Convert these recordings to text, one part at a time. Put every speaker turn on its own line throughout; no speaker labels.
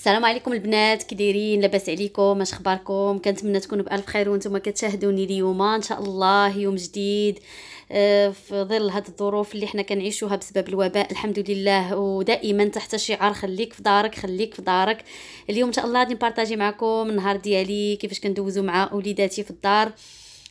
السلام عليكم البنات كي دايرين لاباس عليكم اش اخباركم كنتمنى تكونوا بالف خير وانتم كتشاهدوني اليوم ان شاء الله يوم جديد آه، في ظل هاد الظروف اللي حنا كنعيشوها بسبب الوباء الحمد لله ودائما تحت شعار خليك في دارك خليك في دارك اليوم ان شاء الله غادي نبارطاجي معكم النهار ديالي كيفاش كندوزو مع وليداتي في الدار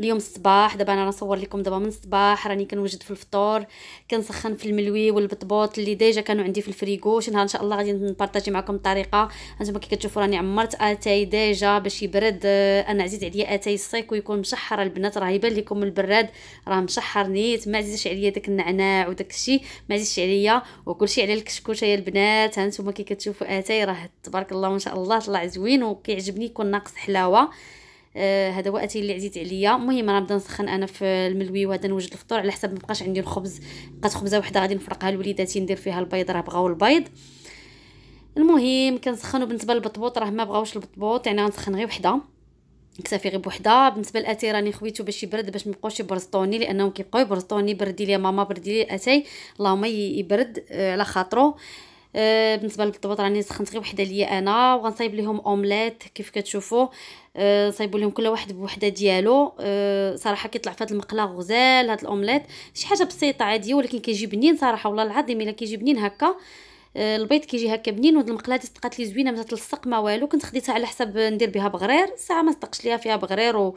اليوم الصباح دابا انا نصور لكم دابا من الصباح راني كنوجد في الفطور كنسخن في الملوي والبطبوط اللي ديجا كانوا عندي في الفريغو شي نهار ان شاء الله غادي نبارطاجي معكم الطريقه هانتوما كي كتشوفوا راني عمرت اتاي ديجا باش يبرد آه، انا عزيز عليا اتاي الصيك ويكون مشحر البنات راه يبان لكم البراد راه مشحر نيت ما عزيزش عليا داك النعناع وداك الشيء ما عزيزش عليا وكلشي على الكشكوشه يا البنات هانتوما كي كتشوفوا اتاي راه تبارك الله ما شاء الله طلع زوين وكيعجبني يكون ناقص حلاوه آه، هذا اتاي اللي عزيز عليا المهم راه نبدا نسخن انا في الملوي وهذا نوجد الفطور على حسب مابقاش عندي الخبز بقات خبزه وحده غادي نفرقها لوليداتي ندير فيها البيض راه بغاو البيض المهم كنسخنو بالنسبه للبطبوط راه ما بغاوش البطبوط يعني غنسخن غير وحده كتافي غير بوحده بالنسبه لاتاي راني خويته باش يبرد باش ما يبقاوش يبرسطوني لانهم كيبقاو يبرسطوني بردي ليا ماما بردي لي اتاي اللهم يبرد آه، على خاطرو آه بالنسبه للبطبوط راني سخنت غير وحده ليا انا وغنصايب ليهم اومليت كيف كتشوفوا آه صايبوا لهم كل واحد بوحده ديالو آه صراحه كيطلع فهاد المقله غزال هاد الاومليت شي حاجه بسيطه عاديه ولكن كيجي بنين صراحه والله العظيم الا كيجي بنين هكا آه، البيض كيجي هكا بنين وهاد المقله هادي صدقات لي زوينه ما تلصق ما والو كنت خديتها على حساب ندير بها بغرير ساعه ما صدقش ليها فيها بغرير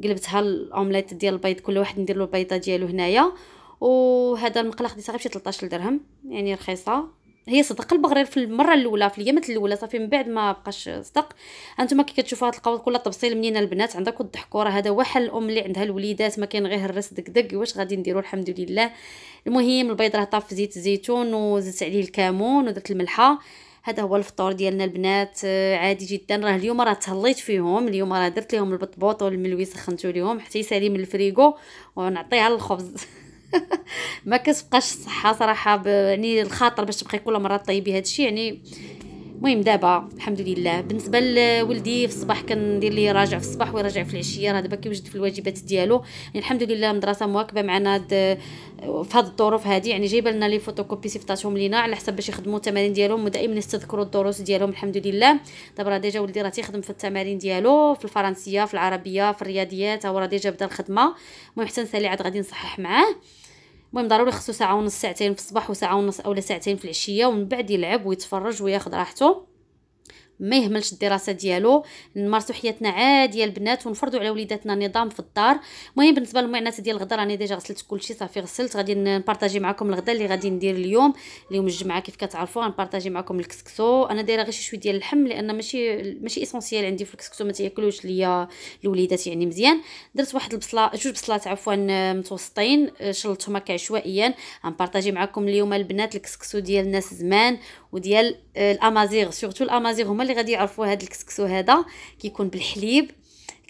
وقلبتها الاومليت ديال البيض كل واحد ندير له البيضه ديالو هنايا وهذا المقله خديتها غير بشي 13 درهم يعني رخيصه هي صدق البغرير في المره الاولى في اليمه الاولى صافي من بعد ما بقاش صدق انتما كي كتشوفوا هاد القوات كلها تبصيل منين البنات عندك الضحك راه هذا واحد الام اللي عندها الوليدات ما كاين غير الرس دكدك واش غادي نديروا الحمد لله المهم البيض راه طاف في زيت الزيتون وزدت عليه الكمون ودرت الملحه هذا هو الفطور ديالنا البنات آه، عادي جدا راه اليوم راه تهليت فيهم اليوم راه درت لهم البطبوط والملوي سخنتو ليهم حتى يسالي من الفريغو ونعطيها الخبز ما كتبقاش الصحه صراحه يعني الخاطر باش تبقاي كل مره طيبي الشيء يعني المهم دابا الحمد لله بالنسبه لولدي في الصباح كندير ليه راجع في الصباح ويراجع في العشيه راه دابا كيوجد في الواجبات ديالو يعني الحمد لله المدرسه مواكبه معنا في هاد الظروف هادي يعني جايبه لنا لي فوتوكوبي سيفطاتهم لينا على حسب باش يخدموا التمارين ديالهم ودائما يستذكروا الدروس ديالهم الحمد لله دابا راه ديجا ولدي راه تيخدم في التمارين ديالو في الفرنسيه في العربيه في الرياضيات هو راه ديجا بدا الخدمه المهم حتى نسالي عاد غادي نصحح معاه المهم ضروري خصو ساعه ونص ساعتين في الصباح وساعه ونص اولا ساعتين في العشيه ومن بعد يلعب ويتفرج وياخذ راحته ما يهملش الدراسه ديالو نمارسو حياتنا عاديه البنات ونفرضوا على وليداتنا نظام في الدار المهم بالنسبه للمعنات ديال الغدا راني ديجا غسلت كلشي صافي غسلت غادي نبارطاجي معكم الغدا اللي غادي ندير اليوم اليوم الجمعه كيف كتعرفوا غنبارطاجي معكم الكسكسو انا دايره غير شي شويه ديال اللحم لان ماشي ماشي اسونسييل عندي في الكسكسو ما تاكلوش ليا الوليدات يعني مزيان درت واحد البصله جوج بصلات عفوا آه، متوسطين آه، شلتهم هكا عشوائيا غنبارطاجي معكم اليوم البنات الكسكسو ديال الناس زمان وديال آه، الامازيغ سورتو الامازيغ هما اللي غادي يعرفوا هذا الكسكسو هذا كيكون بالحليب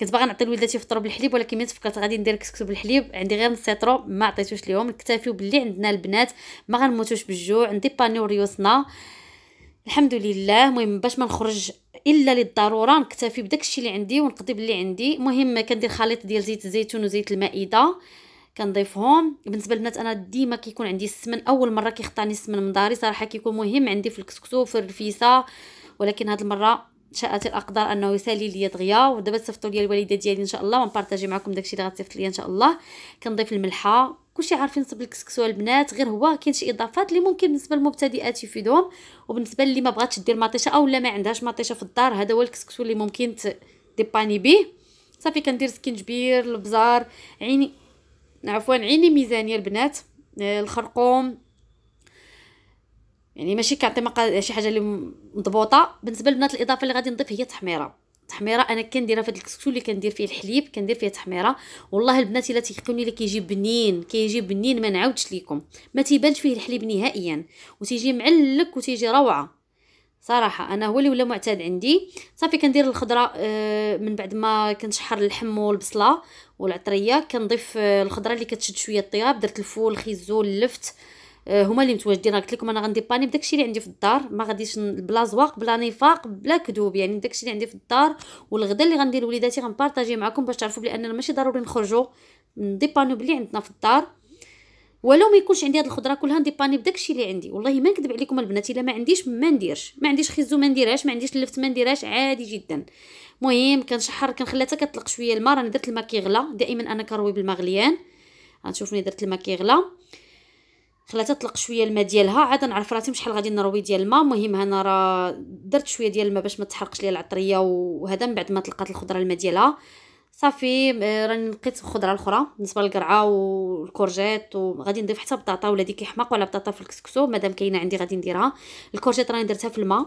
كنت باغا نعطي لوليداتي يفطروا بالحليب ولكن ملي تفكرت غادي ندير كسكسو بالحليب عندي غير نص سيترو ما عطيتوش ليهم نكتفيو باللي عندنا البنات ما غنموتوش بالجوع نديبانيو ريوسنا الحمد لله المهم باش ما نخرج الا للضروره نكتفي بداكشي اللي عندي ونقضي باللي عندي المهم كندير خليط ديال زيت الزيتون وزيت المائده كنضيفهم بالنسبه للبنات انا ديما كيكون عندي السمن اول مره كيخطاني السمن من داري صراحه كيكون مهم عندي في الكسكسو في الرفيسه ولكن هاد المره شاءت الاقدار انه يسالي ليا دغيا ودابا صيفطوا ليا الوالده ديالي ان شاء الله ونبارطاجي معكم داكشي اللي غتصيفط ليا ان شاء الله كنضيف الملحه كلشي عارفين نصب الكسكسو البنات غير هو كاين شي اضافات اللي ممكن بالنسبه للمبتدئات يفيدهم وبالنسبه للي ما بغاتش دير مطيشه اولا ما عندهاش مطيشه في الدار هذا هو الكسكسو اللي ممكن ديباني به صافي كندير سكينجبير البزار عيني عفوا عيني ميزانيه البنات آه، الخرقوم يعني ماشي كيعطي مقا... شي حاجه اللي مضبوطه بالنسبه للبنات الاضافه اللي غادي نضيف هي التحميره التحميره انا كنديرها في هذا الكسكسو اللي كندير فيه الحليب كندير فيه تحميره والله البنات الا تيقوني لي كيجي بنين كيجي بنين ما نعاودش ليكم ما تيبانش فيه الحليب نهائيا وتيجي معلك وتيجي روعه صراحه انا هو اللي ولا معتاد عندي صافي كندير الخضره آه، من بعد ما كنشحر اللحم والبصله والعطريه كنضيف آه، الخضره اللي كتشد شويه الطياب درت الفول الخيزو اللفت آه، هما اللي متواجدين راه قلت لكم انا غندير باني بداكشي اللي عندي في الدار ما غاديش بلا زواق بلا نفاق بلا كذوب يعني داكشي اللي عندي في الدار والغدا اللي غندير لوليداتي غنبارطاجيه معكم باش تعرفوا بلي اننا ماشي ضروري نخرجوا نديبانيو بلي عندنا في الدار ولو ما يكونش عندي هاد الخضره كلها نديباني بداكشي اللي عندي والله ما نكذب عليكم البنات الا ما عنديش ما نديرش ما عنديش خيزو ما نديرهاش ما عنديش اللفت ما نديرهاش عادي جدا المهم كنشحر كنخليها حتى كتطلق شويه الماء راني درت الماء كيغلى دائما انا كروي بالماء غليان غتشوفوني درت الماء كيغلى خلاتها تطلق شويه الماء ديالها عاد نعرف راسي شحال غادي نروي ديال الماء المهم انا راه درت شويه ديال الماء باش ما تحرقش ليا العطريه وهذا من بعد ما طلقات الخضره الماء ديالها صافي آه، راني لقيت الخضره الاخرى بالنسبه للقرعه والكورجيت وغادي نضيف حتى بطاطا ولا ديك يحماق ولا بطاطا في الكسكسو مادام كاينه عندي غادي نديرها الكورجيت راني درتها في الماء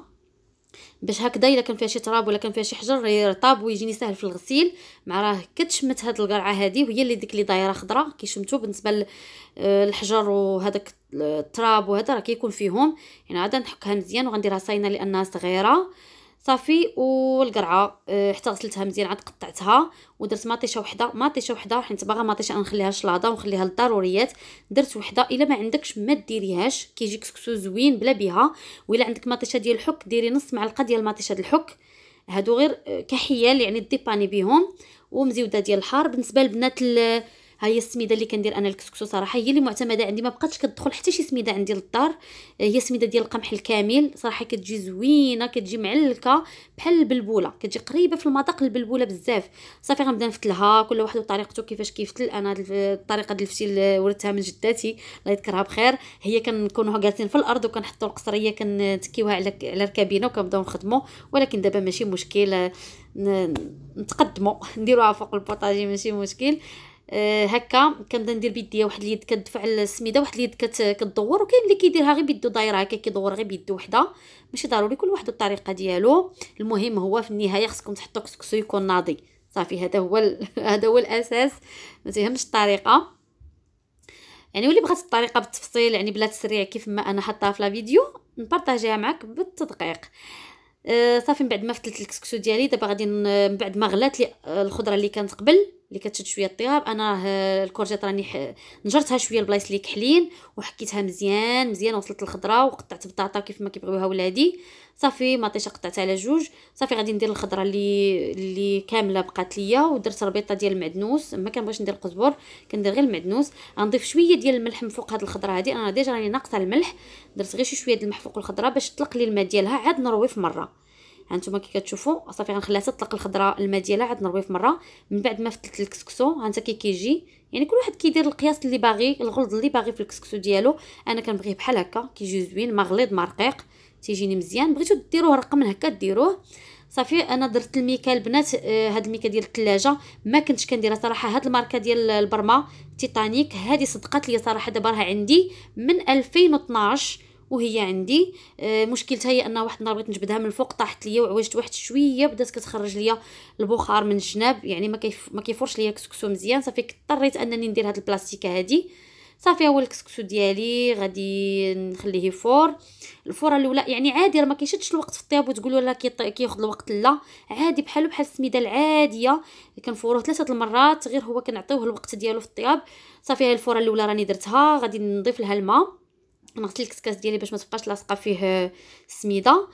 باش هكذا الا كان فيها شي تراب ولا كان فيها شي حجر يرطب ويجيني ساهل في الغسيل مع راه كتشمت هاد القرعه هادي وهي اللي ديك اللي دايره خضراء كيشمتو بالنسبه للحجر آه، وهذاك التراب وهذا راه كيكون فيهم يعني عاد نحكها مزيان وغنديرها صاينه لانها صغيره صافي والقرعه آه، حتى غسلتها مزيان عاد قطعتها ودرت مطيشه وحده مطيشه وحده حيت باغا مطيشه نخليها شلاضه ونخليها للضروريات درت وحده الا ما عندكش ما ديريهاش كيجيك كسكسو زوين بلا بها الا عندك مطيشه ديال الحك ديري نص معلقه ديال مطيشه ديال الحك هادو غير آه، كحيال يعني ديباني بيهم ومزيوده ديال الحار بالنسبه للبنات ها هي السميده اللي كندير انا الكسكسو صراحه هي اللي معتمده عندي ما بقاتش كتدخل حتى شي سميده عندي للدار آه، هي سميده ديال القمح الكامل صراحه كتجي زوينه كتجي معلكه بحال البلبوله كتجي قريبه في المذاق البلبوله بزاف صافي غنبدا نفتلها كل واحد وطريقته كيفاش كيفتل انا الطريقه ديال الفتيل ورثتها من جداتي الله يذكرها بخير هي كنكونوا جالسين في الارض وكنحطوا القصريه كنتكيوها على على ركابينا وكنبداو نخدموا ولكن دابا ماشي مشكل نتقدموا نديروها فوق البوطاجي ماشي مشكل آه، هكا كنبدا ندير بيديا واحد اليد كدفع السميده واحد اليد كتدور وكاين اللي كيديرها غير بيدو دايره هكا كيدور غير بيدو وحده ماشي ضروري كل واحد الطريقه ديالو المهم هو في النهايه خصكم تحطوا كسكسو يكون ناضي صافي هذا هو هذا هو الاساس ما تهمش الطريقه يعني واللي بغات الطريقه بالتفصيل يعني بلا تسريع كيف ما انا حطاها في لا فيديو نبارطاجيها معك بالتدقيق آه صافي من بعد ما فتلت الكسكسو ديالي دابا غادي من بعد ما غلات لي الخضره اللي كانت قبل اللي كتشد شويه الطياب انا راه الكورجيت راني ح... نجرتها شويه البلايص اللي كحلين وحكيتها مزيان مزيان وصلت الخضره وقطعت بطاطا كيف ما كيبغيوها ولادي صافي مطيشه قطعتها على جوج صافي غادي ندير الخضره اللي اللي كامله بقات ليا ودرت ربيطه ديال المعدنوس ما كنبغيش ندير القزبر كندير غير المعدنوس غنضيف شويه ديال الملح من فوق هاد الخضره هادي انا ديجا راني ناقصه الملح درت غير شي شويه ديال الملح فوق الخضره باش تطلق لي الماء ديالها عاد نروي في مره هانتوما كي كتشوفوا صافي غنخليها تطلق الخضراء الماء ديالها عاد نرويه في مره من بعد ما فتلت الكسكسو هانتا كي كيجي يعني كل واحد كيدير القياس اللي باغي الغلظ اللي باغي في الكسكسو ديالو انا كنبغيه بحال هكا كيجي زوين ما غليظ ما رقيق تيجيني مزيان بغيتو ديروه رقم من هكا ديروه صافي انا درت الميكا البنات آه، هاد الميكا ديال الثلاجه ما كنتش كنديرها صراحه هاد الماركه ديال البرما تيتانيك هادي صدقات لي صراحه دابا راها عندي من 2012 وهي عندي آه مشكلتها هي ان واحد النهار بغيت نجبدها من الفوق طاحت ليا وعوجت واحد شويه بدات كتخرج ليا البخار من الجناب يعني ما كيف ما كيفورش ليا الكسكسو مزيان صافي اضطريت انني ندير هاد البلاستيكه هادي صافي هو الكسكسو ديالي غادي نخليه يفور الفوره الاولى يعني عادي راه ما كيشدش الوقت في الطياب وتقول ولا كياخذ الوقت لا عادي بحالو بحال السميده العاديه كنفوروه ثلاثه المرات غير هو كنعطيوه الوقت ديالو في الطياب صافي هاي الفوره الاولى راني درتها غادي نضيف لها الماء نغسل الكسكاس ديالي باش ما تبقاش لاصقه فيه آه، السميده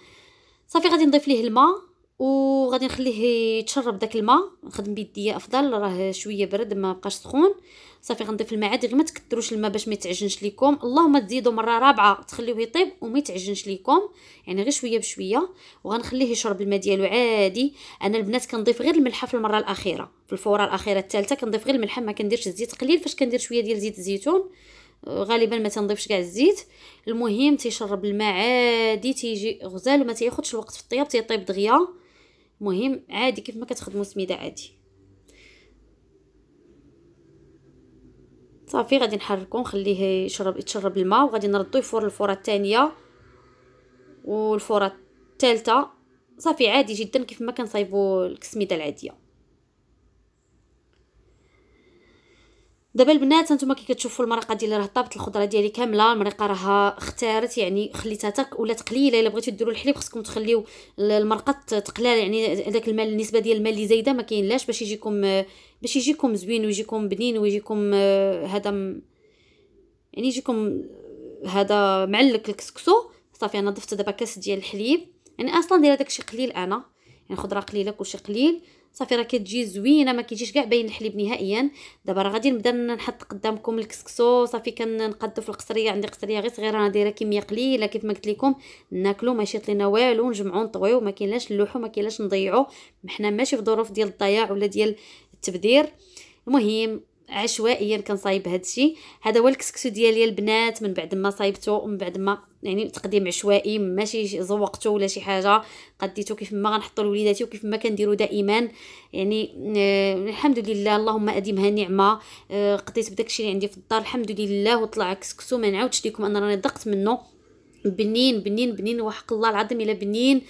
صافي غادي نضيف ليه الماء وغادي نخليه يتشرب داك الماء نخدم بيديا افضل راه شويه برد ما بقاش سخون صافي غنضيف الماء عادي غير ما تكثروش الماء باش ما يتعجنش ليكم اللهم تزيدوا مره رابعه تخليوه يطيب وما يتعجنش ليكم يعني غير شويه بشويه وغنخليه يشرب الماء ديالو عادي انا البنات كنضيف غير الملحه في المره الاخيره في الفوره الاخيره الثالثه كنضيف غير الملح ما كنديرش الزيت قليل فاش كندير شويه ديال زيت الزيتون غالبا ما تنضيفش كاع الزيت المهم تيشرب الماء عادي تيجي غزال وما تياخذش الوقت في الطياب تيطيب دغيا المهم عادي كيف ما كتخدموا سميده عادي صافي غادي نحركو نخليه يشرب يتشرب الماء وغادي نردو يفور الفوره الثانيه والفوره الثالثه صافي عادي جدا كيف ما كنصايبوا الكسميده العاديه دابا البنات هانتوما كي كتشوفوا المرقه ديالي راه طابت الخضره ديالي كامله المرقه راه اختارت يعني خليتها تاك ولات قليله الا بغيتو ديروا الحليب خصكم تخليو المرقه تقلال يعني داك المال النسبه ديال المال اللي زايده ما كاينلاش باش يجيكم باش يجيكم زوين ويجيكم بنين ويجيكم آه، هذا يعني يجيكم آه، هذا معلك الكسكسو صافي انا ضفت دابا كاس ديال الحليب يعني اصلا دايره داكشي قليل انا يعني خضره قليله كلشي قليل صافي راه كتجي زوينه ما كيجيش كاع باين الحليب نهائيا دابا راه غادي نبدا نحط قدامكم الكسكسو صافي كنقادو في القصريه عندي قصريه غير صغيره انا دايره كميه قليله كيف ما قلت لكم ناكلو ماشي طلينا لينا والو نجمعو نطويو ما كاينلاش نلوحو ما كاينلاش نضيعو حنا ماشي في ظروف ديال الضياع ولا ديال التبذير المهم عشوائيا كنصايب هادشي هذا هو الكسكسو ديالي البنات من بعد ما صايبته ومن بعد ما يعني تقديم عشوائي ماشي زوقته ولا شي حاجه قديته كيف ما غنحطو لوليداتي وكيف ما كنديرو دائما يعني آه الحمد لله اللهم اديمها نعمه آه قضيت بداك الشيء اللي عندي في الدار الحمد لله وطلع كسكسو ما نعاودش ليكم انا راني ضقت منه بنين بنين بنين وحق الله العظيم الا بنين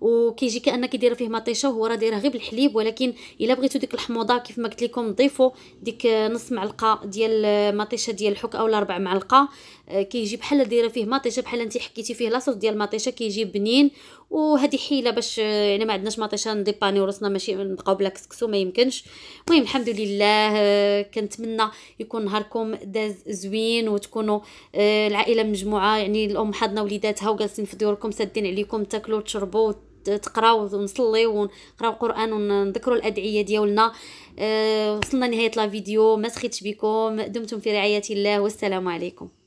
وكيجي كانك دايره فيه مطيشه وهو راه دايره غير بالحليب ولكن الا بغيتو ديك الحموضه كيف ما قلت لكم ضيفوا ديك نص معلقه ديال مطيشه ديال الحك اولا ربع معلقه آه، كيجي بحال دايره فيه مطيشه بحال انت حكيتي فيه لاصوص ديال المطيشه كيجي بنين وهذه حيله باش آه، يعني ما عندناش مطيشه نديباني وراسنا ماشي نبقاو بلا كسكسو ما يمكنش المهم الحمد لله آه، كنتمنى يكون نهاركم داز زوين وتكونوا العائله مجموعه يعني الام حاضنه وليداتها وجالسين في ديوركم سادين عليكم تاكلوا تشربوا تقراو ونصليو ونقراو القران ونذكروا الادعيه ديالنا أه وصلنا لنهايه لا فيديو ما سخيتش بكم دمتم في رعايه الله والسلام عليكم